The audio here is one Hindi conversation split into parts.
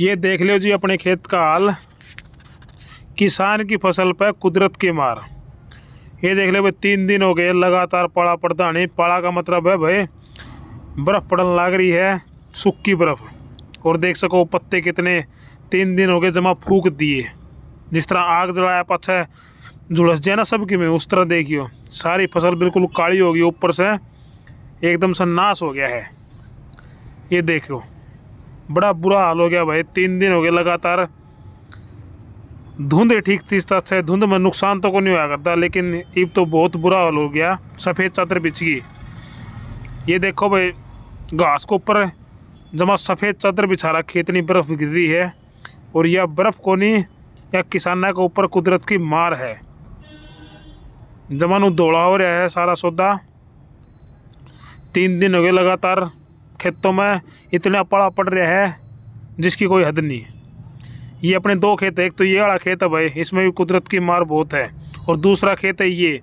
ये देख लो जी अपने खेत का हाल किसान की फसल पर कुदरत की मार ये देख लो भाई तीन दिन हो गए लगातार पड़ा पड़ता नहीं पड़ा का मतलब है भाई बर्फ़ पड़न लग रही है सूखी बर्फ़ और देख सको पत्ते कितने तीन दिन हो गए जमा फूक दिए जिस तरह आग जलाया है झुलस जाए ना सबकी में उस तरह देखियो सारी फसल बिल्कुल काली होगी ऊपर से एकदम से नाश हो गया है ये देखो बड़ा बुरा हाल हो गया भाई तीन दिन हो गए लगातार धुंध ठीक थी तरह से धुंध में नुकसान तो को नहीं हुआ करता लेकिन इब तो बहुत बुरा हाल हो गया सफ़ेद चादर बिछ गई ये देखो भाई घास के ऊपर जमा सफ़ेद चादर बिछा रहा खेतनी बर्फ़ गिर रही है और यह बर्फ़ को नहीं या किसाना के ऊपर कुदरत की मार है जमा नौड़ा दौड़ा हो रहा है सारा सौदा तीन दिन हो गए लगातार खेतों में इतना पड़ा पड़ रहा है जिसकी कोई हद नहीं ये अपने दो खेत है एक तो ये वाला खेत है भाई इसमें भी कुदरत की मार बहुत है और दूसरा खेत है ये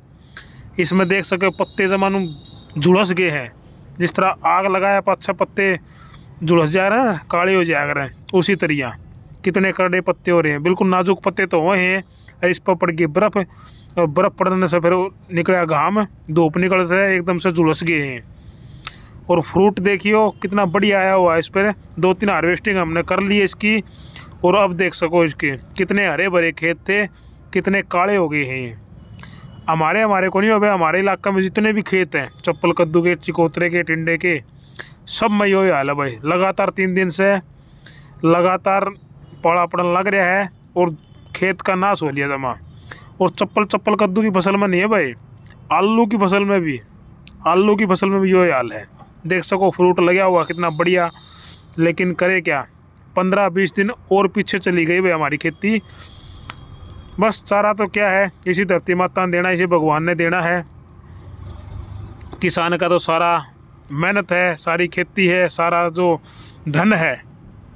इसमें देख सके पत्ते जमानू झुलस गए हैं जिस तरह आग लगाया अच्छा पत्ते झुलस जा रहे हैं काले हो जा रहे हैं उसी तरह कितने करड़े पत्ते हो रहे हैं बिल्कुल नाजुक पत्ते तो हुए हैं और इस पर पड़ गई बर्फ़ और बर्फ़ पड़ने से फिर निकला घाम धूप निकल से एकदम से झुलस गए हैं और फ्रूट देखियो कितना बढ़िया आया हुआ है इस पर दो तीन हार्वेस्टिंग हमने कर ली है इसकी और अब देख सको इसके कितने हरे भरे खेत थे कितने काले हो गए हैं ये हमारे हमारे को नहीं हो भाई हमारे इलाक़े में जितने भी खेत हैं चप्पल कद्दू के चिकोतरे के टिंडे के सब में यही हाल है भाई लगातार तीन दिन से लगातार पड़ा पड़न लग रहा है और खेत का नाश हो लिया जमा और चप्पल चप्पल कद्दू की फसल में नहीं है भाई आलू की फसल में भी आलू की फसल में भी यही हाल है देख सको फ्रूट लगा हुआ कितना बढ़िया लेकिन करे क्या पंद्रह बीस दिन और पीछे चली गई भाई हमारी खेती बस सारा तो क्या है इसी धरती माता ने देना इसी भगवान ने देना है किसान का तो सारा मेहनत है सारी खेती है सारा जो धन है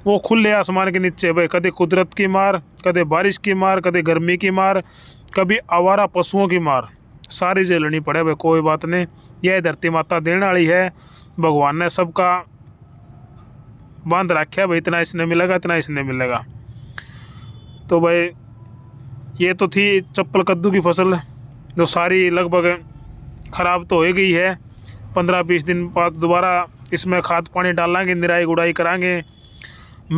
वो खुले आसमान के नीचे भाई कभी कुदरत की मार कभी बारिश की मार कभी गर्मी की मार कभी आवारा पशुओं की मार सारी झेलनी पड़े भाई कोई बात नहीं यह धरती माता देने वाली है भगवान ने सबका बांध रखे भाई इतना इसने मिलेगा इतना इसने मिलेगा तो भाई ये तो थी चप्पल कद्दू की फसल जो सारी लगभग ख़राब तो हो गई है पंद्रह बीस दिन बाद दोबारा इसमें खाद पानी डालेंगे निराई गुड़ाई कराएंगे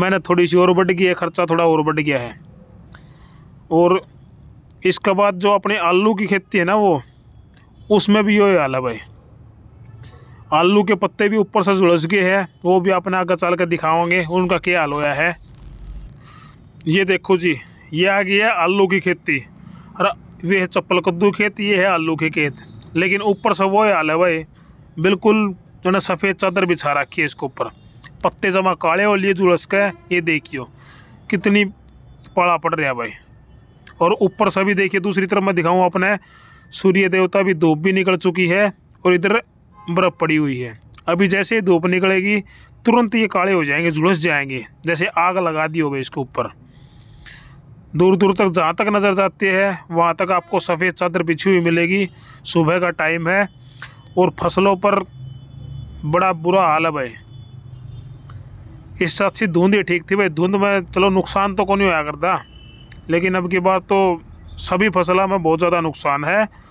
मैंने थोड़ी सी और बढ़ गई है खर्चा थोड़ा और बढ़ गया है और इसके बाद जो अपने आलू की खेती है ना वो उसमें भी यही हाल है भाई आलू के पत्ते भी ऊपर से झुलस गए हैं तो वो भी आपने आगे चल कर दिखाओगे उनका क्या हाल होया है ये देखो जी ये आ गई है आलू की खेती अरे वे है चप्पल कद्दू खेत ये है आलू की खेत लेकिन ऊपर से वो हाल है भाई बिल्कुल जो है सफ़ेद चादर बिछा रखी है इसके ऊपर पत्ते जमा काले और लिए झुलस के ये देखियो कितनी पड़ा पड़ रहा है भाई और ऊपर से भी देखिए दूसरी तरफ मैं दिखाऊँ अपने सूर्य देवता भी धूप भी निकल चुकी है और इधर बर्फ़ पड़ी हुई है अभी जैसे ही धूप निकलेगी तुरंत ये काले हो जाएंगे झुलस जाएंगे जैसे आग लगा दी होगी इसके ऊपर दूर दूर तक जहाँ तक नज़र जाती है वहाँ तक आपको सफ़ेद चादर बिछी हुई मिलेगी सुबह का टाइम है और फसलों पर बड़ा बुरा हाल है भाई इससे अच्छी धुंध ही ठीक थी भाई धुंध में चलो नुकसान तो कौन ही होया करता लेकिन अब की बात तो सभी फसलों में बहुत ज़्यादा नुकसान है